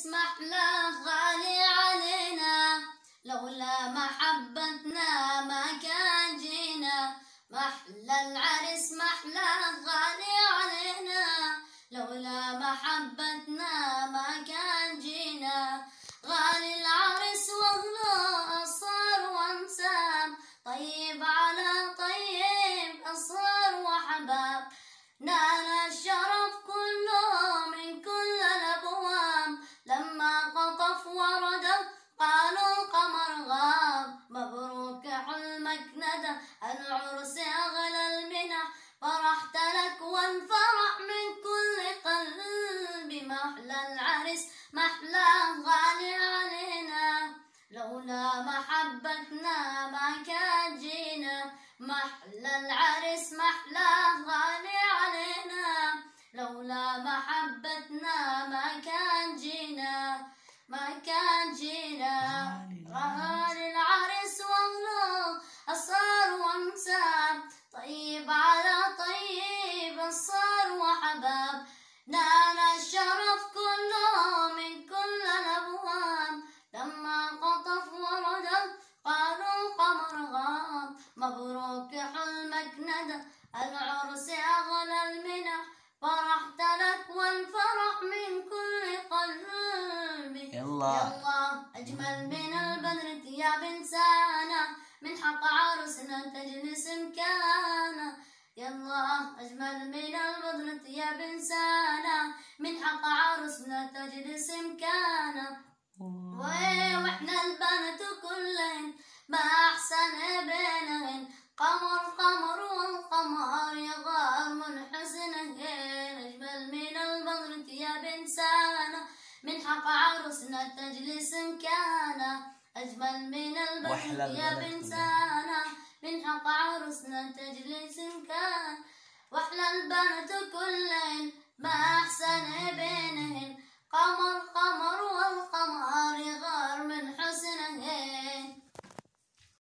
نسمح له غالي علينا لولا محبتنا ما كان جينا محلى العرس محلى غالي علينا لولا محبتنا ما كان جينا غالي العرس والله صار وانساب طيب على طيب أصار وحباب نار وردى قالوا قمر غاب مبروك حلمك ندى العرس أغلى المنح فرحت لك وانفرح من كل قلب محلى العرس محلى غالي علينا لولا محبتنا ما كان جينا محلى العرس محلى غالي علينا لولا محبتنا ما كان جينا رهان العرس والله أصار وانساب طيب على طيب الصار وحباب نال الشرف كله من كل الأبواب لما قطف ورد قالوا قمر غاب مبروك حلمك ندى العرس أغلى المنح فرحت لك والفرح من كل يلا يلا أجمل من البدر ثياب إنسانة من حق عروسنا تجلس مكانة يلا أجمل من البدر ثياب إنسانة من حق عروسنا تجلس مكانة وإحنا البنات كلهن ما أحسن بينهن قمر قمر والقمر من حق عروسنا تجلس مكانه أجمل من البحر يا بنتانا من حق عروسنا تجلس مكانة وأحلى البنات ليل ما